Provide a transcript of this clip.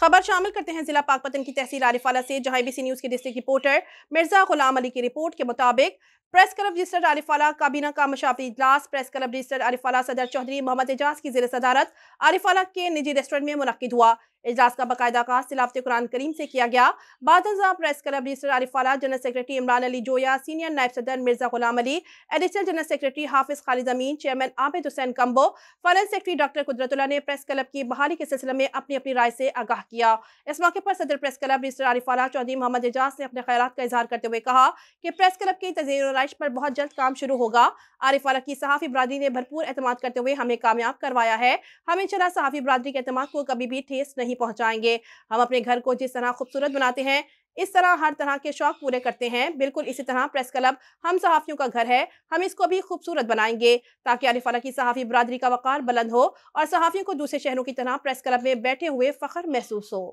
खबर शामिल करते हैं जिला पाकपतन की तहसील आरिफाला से जहां बी न्यूज़ के डिस्ट्रिक्ट रिपोर्टर मिर्जा गुलाम अली की रिपोर्ट के मुताबिक प्रेस क्लब रजिस्टर्ड आरिफाला काबीना का मशाफी इजलास प्रेस क्लब रजिस्टर्ड आरिफाला सदर चौधरी मोहम्मद एजाज की जिर सदारत आरिफाला के निजी रेस्टोरेंट में मुनद हुआ इजलास का बाकायदा का सिलाफ कुरान करीम से किया गया बाद press club register Arifwala general secretary Imran Ali Joya senior नायब सदर Mirza Ghulam Ali additional general secretary Hafiz Khalid Amin chairman Abid Hussain Kamboh finance secretary doctor Qudratullah ने प्रेस क्लब की बहाली के सिलसिले में अपनी अपनी राय से आगाह किया इस मौके पर सदर press club register Arifwala Chaudhry Mohammad Ejaz ने अपने ख्याल का इजहार करते हुए कहा कि प्रेस क्लब की तजीर पैदाइश पर बहुत जल्द काम शुरू होगा आरिफ अलग की सहाफ़ी बरदरी ने भरपूर एतम करते हुए हमें कामयाब करवाया है हम इन इंशाल्लाह सहाफ़ी बरदरी के अहतम को कभी भी ठेस नहीं पहुँचाएंगे हम अपने घर को जिस तरह खूबसूरत बनाते हैं इस तरह हर तरह के शौक पूरे करते हैं बिल्कुल इसी तरह प्रेस क्लब हम सहाफ़ियों का घर है हम इसको भी खूबसूरत बनाएंगे ताकि आरिफ की सहाफ़ी बरदरी का वक़ार बुलंद हो और सहाफ़ियों को दूसरे शहरों की तरह प्रेस क्लब में बैठे हुए फ़खर महसूस हो